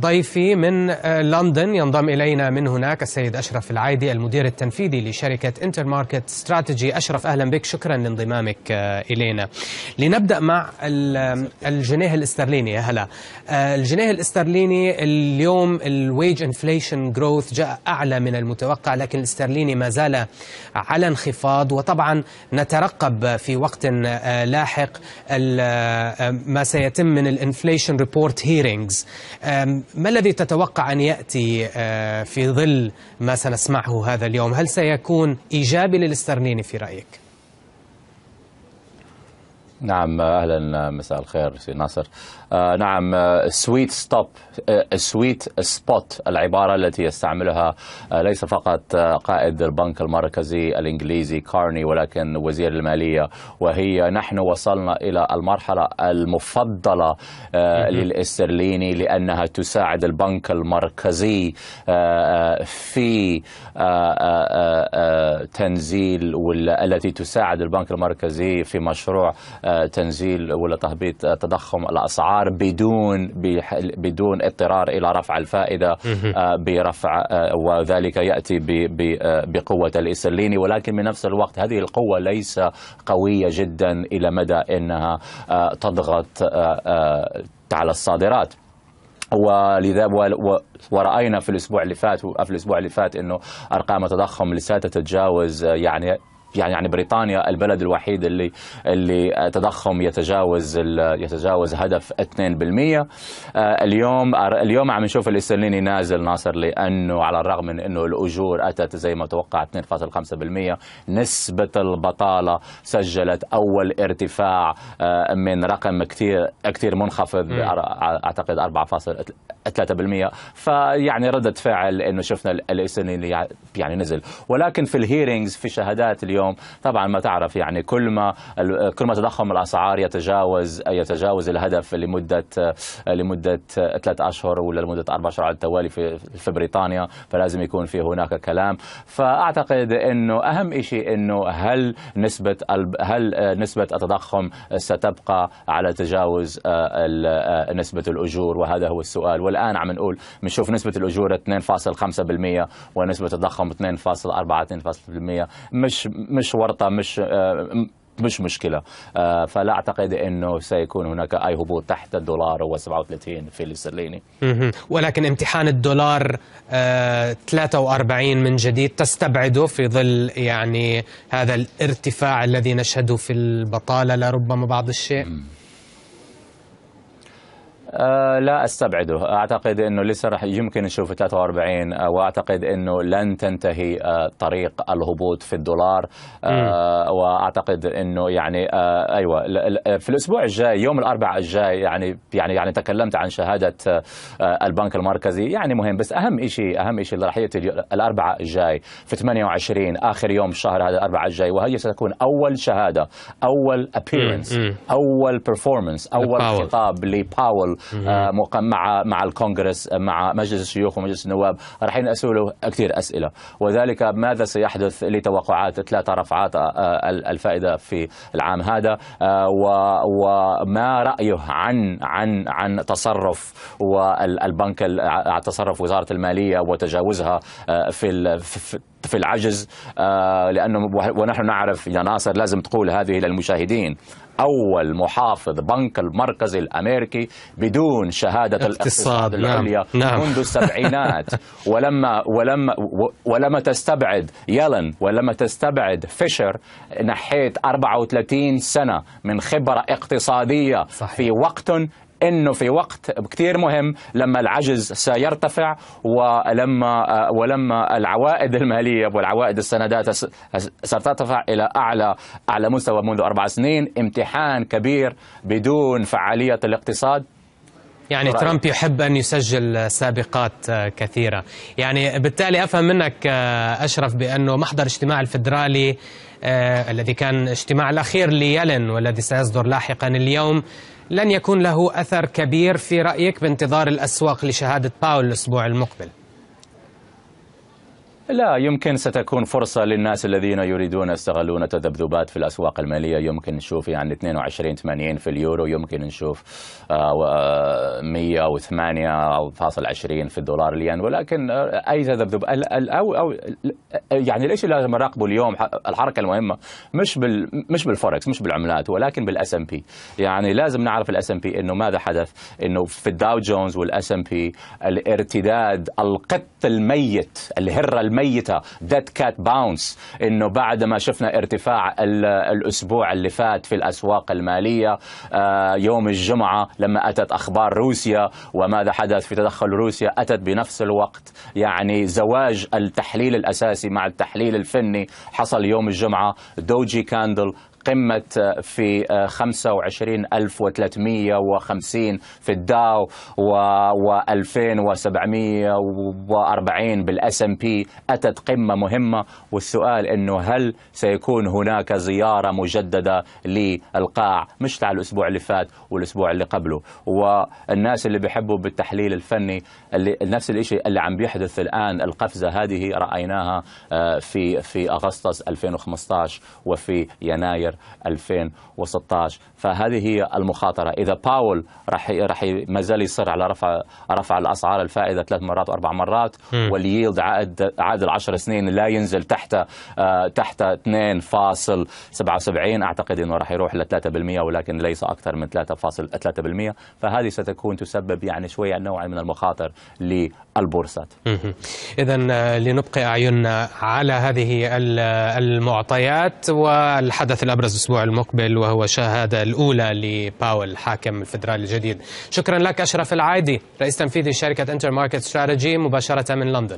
ضيفي من آه، لندن ينضم إلينا من هناك السيد أشرف العايدي المدير التنفيذي لشركة انتر ماركت ستراتيجي أشرف أهلا بك شكرا لانضمامك آه، إلينا لنبدأ مع الجنيه الاسترليني هلا آه، الجنيه الاسترليني اليوم الويج انفليشن جروث جاء أعلى من المتوقع لكن الاسترليني ما زال على انخفاض وطبعا نترقب في وقت لاحق ما سيتم من الانفليشن ريبورت هيرينجز ما الذي تتوقع أن يأتي آه، في ظل ما سنسمعه هذا اليوم هل سيكون إيجابي للسترنيني في رأيك؟ نعم اهلا مساء الخير سي ناصر آه نعم سويت ستوب سويت سبوت العباره التي يستعملها آه ليس فقط آه، قائد البنك المركزي الانجليزي كارني ولكن وزير الماليه وهي نحن وصلنا الى المرحله المفضله آه للاسترليني لانها تساعد البنك المركزي آه, آه، في آه،, آه آه آه تنزيل والتي تساعد البنك المركزي في مشروع تنزيل ولا تهبيط تضخم الاسعار بدون بدون اضطرار الى رفع الفائده آه، برفع آه، وذلك ياتي بقوه الاسليني ولكن بنفس الوقت هذه القوه ليس قويه جدا الى مدى انها آه، تضغط على الصادرات ولذا وراينا في الاسبوع اللي فات في الاسبوع اللي فات انه ارقام التضخم لساتها تتجاوز يعني يعني يعني بريطانيا البلد الوحيد اللي اللي تضخم يتجاوز يتجاوز هدف 2% آه، اليوم آه، اليوم عم نشوف الاسترليني نازل ناصر لانه على الرغم من انه الاجور اتت زي ما توقع 2.5% نسبه البطاله سجلت اول ارتفاع آه، من رقم كثير كثير منخفض اعتقد 4. 3% فيعني ردة فعل انه شفنا الاسن اللي يعني نزل ولكن في الهيرنجز في الشهادات اليوم طبعا ما تعرف يعني كل ما كل ما تضخم الاسعار يتجاوز يتجاوز الهدف لمده لمده ثلاث اشهر ولا لمده اربع اشهر على التوالي في في بريطانيا فلازم يكون في هناك كلام فاعتقد انه اهم شيء انه هل نسبه هل نسبه التضخم ستبقى على تجاوز آه، آه، نسبه الاجور وهذا هو السؤال ولا والآن عم نقول بنشوف نسبة الأجور 2.5% ونسبة التضخم 2.4 2.5% مش مش ورطة مش آه، مش مشكله آه، فلا اعتقد انه سيكون هناك اي هبوط تحت الدولار هو 37 في الاسترليني ولكن امتحان الدولار 43 آه، من جديد تستبعده في ظل يعني هذا الارتفاع الذي نشهده في البطاله لربما بعض الشيء أه لا استبعده اعتقد انه لسه راح يمكن نشوف 43 آه، واعتقد انه لن تنتهي آه، طريق الهبوط في الدولار آه، واعتقد انه يعني ايوه في الاسبوع الجاي يوم الاربعاء الجاي يعني يعني يعني تكلمت عن شهاده البنك المركزي يعني مهم بس اهم شيء اهم شيء اللي راح ياتي الاربعاء الجاي في 28 اخر يوم الشهر هذا الاربعاء الجاي وهي ستكون اول شهاده اول ابيرنس اول بيرفورمانس اول خطاب لباول آه، مع مع الكونغرس آه، مع مجلس الشيوخ ومجلس النواب رايحين اسئله كثير اسئله وذلك ماذا سيحدث لتوقعات ثلاث رفعات آه، الفائده في العام هذا وما رايه عن عن عن تصرف والبنك تصرف وزاره الماليه وتجاوزها في في العجز آه، لانه ونحن نعرف يا ناصر لازم تقول هذه للمشاهدين اول محافظ بنك المركزي الامريكي بدون شهاده الاقتصاد, الاقتصاد نعم العليا نعم منذ السبعينات ولما ولما ولما تستبعد يلن ولما تستبعد فيشر نحيت 34 سنه من خبره اقتصاديه صحيح. في وقت انه في وقت كثير مهم لما العجز سيرتفع ولما ولما العوائد الماليه والعوائد السندات سترتفع الى اعلى اعلى مستوى منذ اربع سنين امتحان كبير بدون فعاليه الاقتصاد يعني رأيك. ترامب يحب أن يسجل سابقات آه، كثيرة يعني بالتالي أفهم منك آه، أشرف بأنه محضر اجتماع الفدرالي آه، الذي كان اجتماع الأخير ليلن والذي سيصدر لاحقا اليوم لن يكون له أثر كبير في رأيك بانتظار الأسواق لشهادة باول الأسبوع المقبل لا يمكن ستكون فرصة للناس الذين يريدون يستغلون تذبذبات في الأسواق المالية يمكن نشوف يعني 22 80 في اليورو يمكن نشوف 108 آه، آه، فاصل 20 في الدولار الين ولكن آه، أي تذبذب أو أو يعني ليش لازم أراقبه اليوم الحركة المهمة مش بال مش بالفوركس مش بالعملات ولكن بالاس ام بي يعني لازم نعرف الاس ام بي انه ماذا حدث انه في الداو جونز والاس ام بي الارتداد القط الميت الهرة الميت الميتة ديد كات باونس انه بعد ما شفنا ارتفاع الاسبوع اللي فات في الاسواق المالية آه، يوم الجمعة لما اتت اخبار روسيا وماذا حدث في تدخل روسيا اتت بنفس الوقت يعني زواج التحليل الاساسي مع التحليل الفني حصل يوم الجمعة دوجي كاندل قمة في 25350 آه، في الداو و2740 بالاس ام بي اتت قمه مهمه والسؤال انه هل سيكون هناك زياره مجدده للقاع مش تاع الاسبوع اللي فات والاسبوع اللي قبله والناس اللي بيحبوا بالتحليل الفني اللي نفس الشيء اللي عم بيحدث الان القفزه هذه رايناها آه، في في اغسطس 2015 وفي يناير فبراير 2016 فهذه هي المخاطره اذا باول راح راح ما زال يصر على رفع رفع الاسعار الفائده ثلاث مرات واربع مرات واليلد عائد عائد العشر سنين لا ينزل تحت آه، تحت 2.77 اعتقد انه راح يروح ل 3% ولكن ليس اكثر من 3.3% فهذه ستكون تسبب يعني شويه نوع من المخاطر للبورصات. اذا آه، لنبقي اعيننا على هذه آه، المعطيات والحدث الابرز أبرز الأسبوع المقبل وهو شهادة الأولى لباول الحاكم الفدرالي الجديد شكرا لك أشرف العايدي رئيس تنفيذي شركة انتر ماركت ستراتيجي مباشرة من لندن